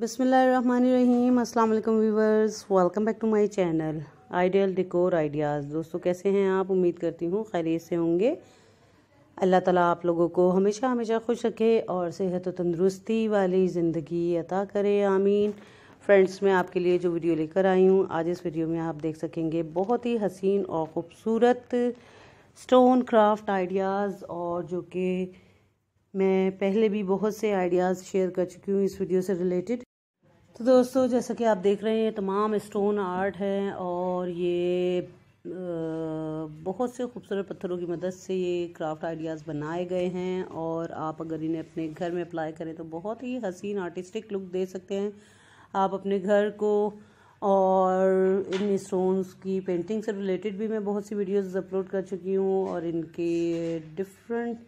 बसमीम अल्लाम viewers welcome back to my channel ideal decor ideas दोस्तों कैसे हैं आप उम्मीद करती हूँ खैरियत से होंगे अल्लाह ताला आप लोगों को हमेशा हमेशा खुश रखे और सेहत व तंदरुस्ती वाली ज़िंदगी अता करे आमीन फ्रेंड्स मैं आपके लिए जो वीडियो लेकर आई हूँ आज इस वीडियो में आप देख सकेंगे बहुत ही हसीन और ख़ूबसूरत स्टोन क्राफ्ट आइडियाज़ और जो कि मैं पहले भी बहुत से आइडियाज़ शेयर कर चुकी हूँ इस वीडियो से रिलेटेड तो दोस्तों जैसा कि आप देख रहे हैं तमाम स्टोन आर्ट हैं और ये बहुत से खूबसूरत पत्थरों की मदद से ये क्राफ्ट आइडियाज़ बनाए गए हैं और आप अगर इन्हें अपने घर में अप्लाई करें तो बहुत ही हसीन आर्टिस्टिक लुक दे सकते हैं आप अपने घर को और इन स्टोन्स की पेंटिंग से रिलेटेड भी मैं बहुत सी वीडियोस अपलोड कर चुकी हूँ और इनके डिफरेंट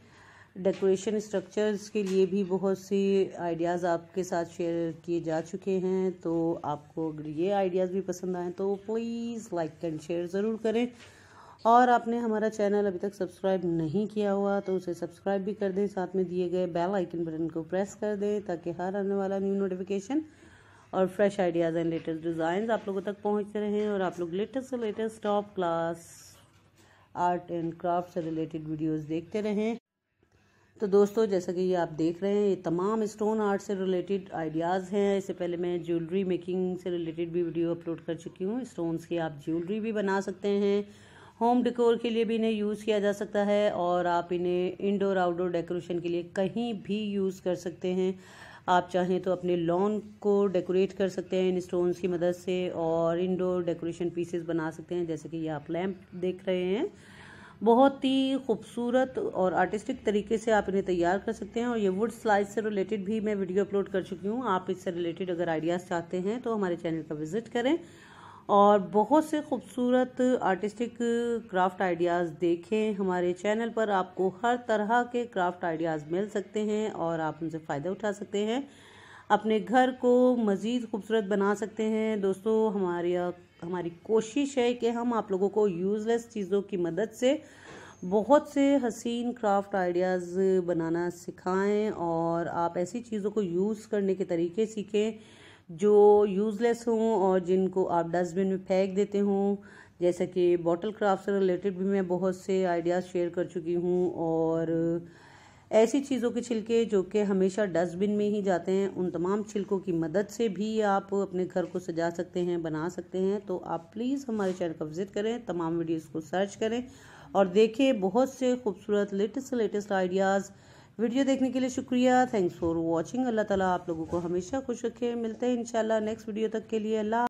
डेकोरेशन स्ट्रक्चर्स के लिए भी बहुत सी आइडियाज़ आपके साथ शेयर किए जा चुके हैं तो आपको अगर ये आइडियाज़ भी पसंद आएँ तो प्लीज़ लाइक एंड शेयर ज़रूर करें और आपने हमारा चैनल अभी तक सब्सक्राइब नहीं किया हुआ तो उसे सब्सक्राइब भी कर दें साथ में दिए गए बेल आइकन बटन को प्रेस कर दें ताकि हर आने वाला न्यू नोटिफिकेशन और fresh ideas and latest design आप लोगों तक पहुँचते रहें और आप लोग लेटेस्ट से latest top class art and craft से रिलेटेड वीडियोज़ देखते रहें तो दोस्तों जैसा कि आप देख रहे हैं ये तमाम स्टोन आर्ट से रिलेटेड आइडियाज़ हैं इससे पहले मैं ज्वेलरी मेकिंग से रिलेटेड भी वीडियो अपलोड कर चुकी हूँ स्टोन्स की आप ज्वेलरी भी बना सकते हैं होम डेकोर के लिए भी इन्हें यूज़ किया जा सकता है और आप इन्हें इंडोर आउटडोर डेकोरेशन के लिए कहीं भी यूज़ कर सकते हैं आप चाहें तो अपने लॉन को डेकोरेट कर सकते हैं इन स्टोन्स की मदद से और इंडोर डेकोरेशन पीसेस बना सकते हैं जैसे कि ये आप लैम्प देख रहे हैं बहुत ही खूबसूरत और आर्टिस्टिक तरीके से आप इन्हें तैयार कर सकते हैं और ये वुड स्लाइस से रिलेटेड भी मैं वीडियो अपलोड कर चुकी हूँ आप इससे रिलेटेड अगर आइडियाज़ चाहते हैं तो हमारे चैनल का विज़िट करें और बहुत से खूबसूरत आर्टिस्टिक क्राफ्ट आइडियाज़ देखें हमारे चैनल पर आपको हर तरह के क्राफ्ट आइडियाज़ मिल सकते हैं और आप उनसे फ़ायदा उठा सकते हैं अपने घर को मज़ीद खूबसूरत बना सकते हैं दोस्तों हमारे हमारी कोशिश है कि हम आप लोगों को यूज़लेस चीज़ों की मदद से बहुत से हसीन क्राफ्ट आइडियाज़ बनाना सिखाएं और आप ऐसी चीज़ों को यूज़ करने के तरीके सीखें जो यूज़लेस हों और जिनको आप डस्टबिन में फेंक देते हों जैसे कि बॉटल क्राफ्ट से रिलेटेड भी मैं बहुत से आइडियाज़ शेयर कर चुकी हूँ और ऐसी चीज़ों के छिलके जो कि हमेशा डस्टबिन में ही जाते हैं उन तमाम छिलकों की मदद से भी आप अपने घर को सजा सकते हैं बना सकते हैं तो आप प्लीज़ हमारे चैनल का विज़िट करें तमाम वीडियोज़ को सर्च करें और देखें बहुत से खूबसूरत लेटेस्ट लेटेस्ट आइडियाज़ वीडियो देखने के लिए शुक्रिया थैंक्स फॉर वॉचिंग अल्लाह ताला आप लोगों को हमेशा खुश रखे मिलते हैं इनशाला नेक्स्ट वीडियो तक के लिए अल्लाह